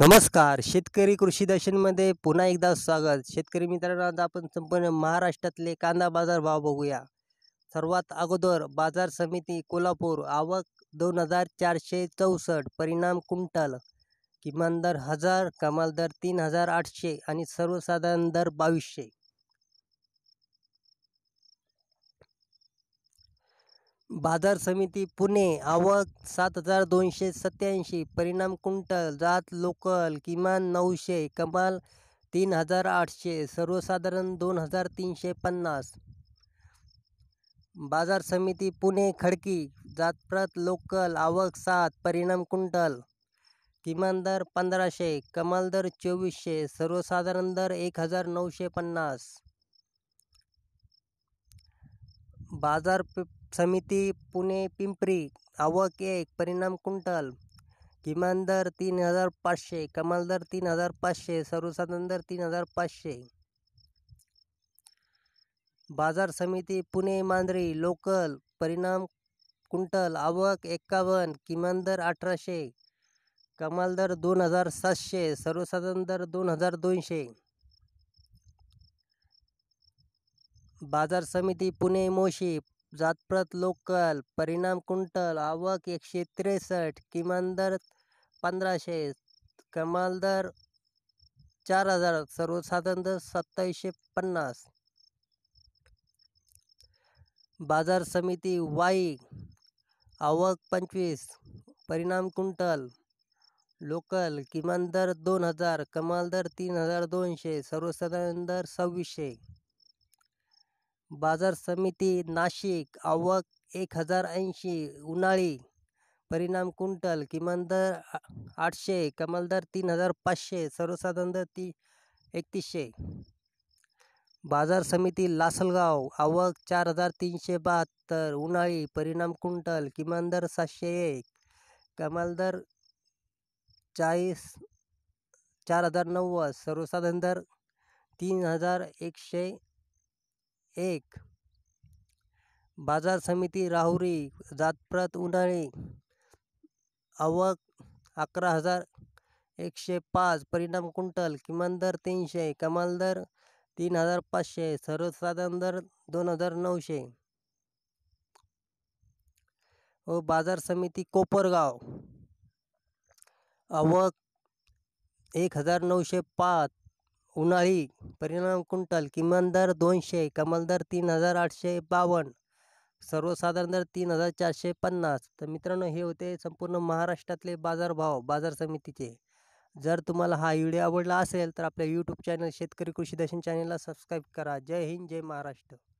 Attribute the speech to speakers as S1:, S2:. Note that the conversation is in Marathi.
S1: नमस्कार शेतकरी कृषी दर्शनमध्ये पुन्हा एकदा स्वागत शेतकरी मित्रांनो आज आपण संपूर्ण महाराष्ट्रातले कांदा बाजार भाव बघूया सर्वात अगोदर बाजार समिती कोल्हापूर आवक दोन हजार चारशे चौसष्ट परिणाम कुंटल किमान दर हजार कमाल दर तीन हजार आठशे आणि सर्वसाधारण दर बावीसशे बाजार समिती पुणे आवक सात हजार दोनशे सत्याऐंशी परिणाम कुंटल जात लोकल किमान नऊशे कमाल तीन हजार आठशे सर्वसाधारण दोन हजार तीनशे पन्नास बाजार समिती पुणे खडकी जातप्रत लोकल आवक सात परिणाम कुंटल किमान दर पंधराशे कमाल दर चोवीसशे सर्वसाधारण दर एक हजार नऊशे पन्नास बाजार समिती पुणे पिंपरी आवक एक परिणाम कुंटल किमान दर तीन हजार पाचशे कमाल दर तीन हजार पाचशे सर्वसाधारण दर तीन हजार पाचशे बाजार समिती पुणे मांजरी लोकल परिणाम कुंटल आवक एक्कावन किमान दर अठराशे कमाल दर दोन हजार सातशे सर्वसाधारण दर दोन हजार दोनशे बाजार समिती पुणे मोशी जातप्रत लोकल परिणाम कुंटल आवक एकशे त्रेसष्ट किमान दर पंधराशे कमाल दर चार हजार सर्वसाधारण दर सत्तावीसशे पन्नास बाजार समिती वाई आवक पंचवीस परिणाम कुंटल लोकल किमान दर दोन हजार कमाल दर तीन हजार दोनशे सर्वसाधारण दर सव्वीसशे बाजार समिती नाशिक आवक एक हजार ऐंशी उन्हाळी परिणाम कुंटल किमान दर आठशे कमाल दर तीन हजार पाचशे सर्वसाधारण दर ती एकतीसशे बाजार समिती लासलगाव आवक चार हजार तीनशे बहात्तर उन्हाळी परिणाम कुंटल किमान दर सातशे एक कमाल दर चाळीस चार हजार नव्वद सर्वसाधारण दर तीन हजार एकशे एक बाजार समिती राहुरी जातप्रत उन्हाळी आवक अकरा हजार एकशे पाच परिणाम कुंटल किमान दर तीनशे कमाल दर तीन हजार पाचशे सर्वसाधारण दर दोन हजार नऊशे व बाजार समिती कोपरगाव आवक एक हजार नऊशे पाच उन्हाळी परिणाम कुंटल किमान दर दोनशे दर तीन हजार आठशे बावन्न सर्वसाधारण दर तीन हजार चारशे पन्नास तर मित्रांनो हे होते संपूर्ण महाराष्ट्रातले बाजारभाव बाजार समितीचे जर तुम्हाला हा व्हिडिओ आवडला असेल तर आपल्या यूट्यूब चॅनल शेतकरी कृषी दर्शन चॅनलला सबस्क्राईब करा जय हिंद जय महाराष्ट्र